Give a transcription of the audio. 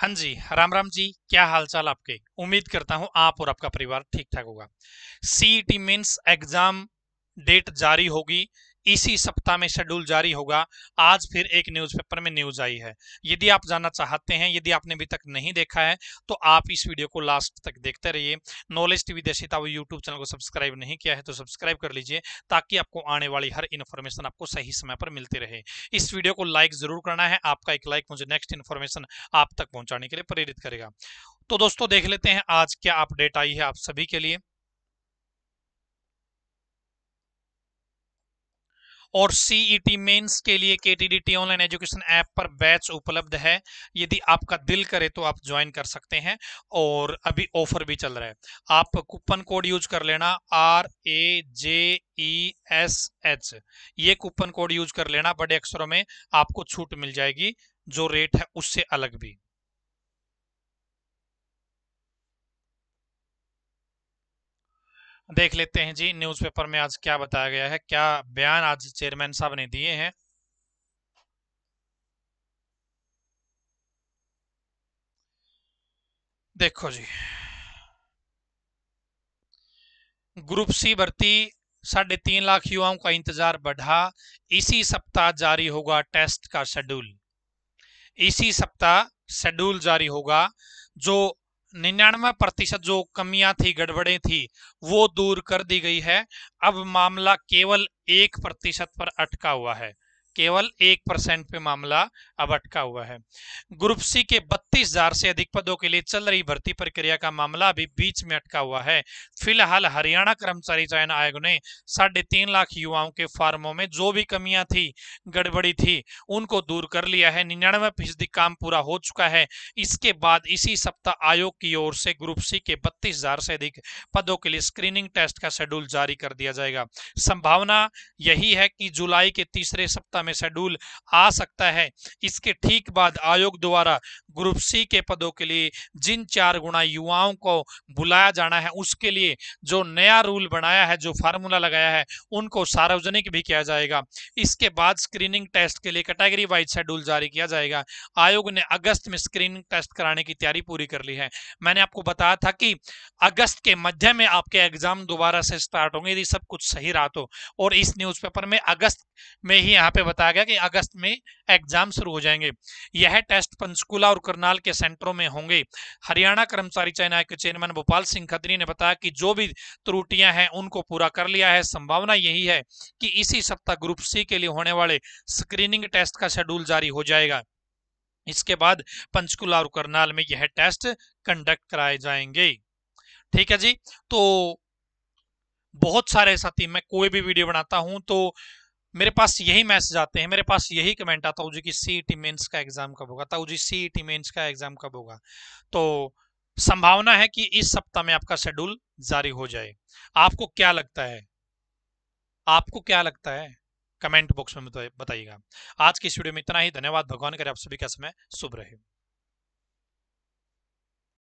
हाँ जी राम राम जी क्या हालचाल आपके उम्मीद करता हूं आप और आपका परिवार ठीक ठाक होगा CET means exam date जारी होगी इसी सप्ताह में शेड्यूल जारी होगा आज फिर एक न्यूज़पेपर में न्यूज़ आई है यदि आप जानना चाहते हैं यदि आपने अभी तक नहीं देखा है तो आप इस वीडियो को लास्ट तक देखते रहिए नॉलेज टीवी देशिता वो यूट्यूब चैनल को सब्सक्राइब नहीं किया है तो सब्सक्राइब कर लीजिए ताकि आपको आने वाली हर इन्फॉर्मेशन आपको सही समय पर मिलती रहे इस वीडियो को लाइक ज़रूर करना है आपका एक लाइक मुझे नेक्स्ट इन्फॉर्मेशन आप तक पहुँचाने के लिए प्रेरित करेगा तो दोस्तों देख लेते हैं आज क्या अपडेट आई है आप सभी के लिए और सीईटी मेंस e के लिए टी ऑनलाइन एजुकेशन ऐप पर बैच उपलब्ध है यदि आपका दिल करे तो आप ज्वाइन कर सकते हैं और अभी ऑफर भी चल रहा है आप कूपन कोड यूज कर लेना R A J E S H ये कूपन कोड यूज कर लेना बड़े अक्षरों में आपको छूट मिल जाएगी जो रेट है उससे अलग भी देख लेते हैं जी न्यूज़पेपर में आज क्या बताया गया है क्या बयान आज चेयरमैन साहब ने दिए हैं देखो जी ग्रुप सी भर्ती साढ़े तीन लाख युवाओं का इंतजार बढ़ा इसी सप्ताह जारी होगा टेस्ट का शेड्यूल इसी सप्ताह शेड्यूल जारी होगा जो निन्यानवे प्रतिशत जो कमियां थी गड़बड़े थी वो दूर कर दी गई है अब मामला केवल एक प्रतिशत पर अटका हुआ है केवल एक परसेंट पे मामला अब अटका हुआ है ग्रुप सी के बत्तीस हजार से अधिक पदों के लिए चल रही भर्ती प्रक्रिया का मामला अभी बीच में अटका हुआ है फिलहाल हरियाणा कर्मचारी चयन आयोग ने साढ़े तीन लाख युवाओं के फार्मों में जो भी कमियां थी गड़बड़ी थी उनको दूर कर लिया है निन्यानवे फीसदी काम पूरा हो चुका है इसके बाद इसी सप्ताह आयोग की ओर से ग्रुप सी के बत्तीस हजार से अधिक पदों के लिए स्क्रीनिंग टेस्ट का शेड्यूल जारी कर दिया जाएगा संभावना यही है कि जुलाई के तीसरे सप्ताह व्यवस्था में शेड्यूल आ सकता है इसके ठीक बाद आयोग द्वारा ग्रुप सी के पदों के लिए जिन चार गुणा युवाओं को बुलाया जाना है उसके लिए जो नया रूल बनाया है जो फार्मूला लगाया है उनको सार्वजनिक भी किया जाएगा इसके बाद स्क्रीनिंग टेस्ट के लिए कैटेगरी वाइज शेड्यूल जारी किया जाएगा आयोग ने अगस्त में स्क्रीनिंग टेस्ट कराने की तैयारी पूरी कर ली है मैंने आपको बताया था कि अगस्त के मध्य में आपके एग्जाम दोबारा से स्टार्ट होंगे यदि सब कुछ सही रहा तो और इस न्यूज़पेपर में अगस्त में ही यहाँ पे बताया गया कि अगस्त में एग्जाम शुरू हो जाएंगे यह टेस्ट पंचकूला और करनाल के सेंटरों में होंगे हरियाणा कर्मचारी चयन आयोग के चेयरमैन भोपाल सिंह खदरी ने बताया कि जो भी त्रुटियां हैं उनको पूरा कर लिया है संभावना यही है कि इसी सप्ताह ग्रुप सी के लिए होने वाले स्क्रीनिंग टेस्ट का शेड्यूल जारी हो जाएगा इसके बाद पंचकुला और करनाल में यह टेस्ट कंडक्ट कराए जाएंगे ठीक है जी तो बहुत सारे साथी मैं कोई भी वीडियो बनाता हूं तो मेरे पास यही मैसेज आते हैं मेरे पास यही कमेंट आता हूँ जी कि सी टी मेन्स का एग्ज़ाम कब होगा ताऊ जी सी टी मेन्स का एग्ज़ाम कब होगा तो संभावना है कि इस सप्ताह में आपका शेड्यूल जारी हो जाए आपको क्या लगता है आपको क्या लगता है कमेंट बॉक्स में बताइएगा आज की इस वीडियो में इतना ही धन्यवाद भगवान करे आप सभी का समय शुभ रहे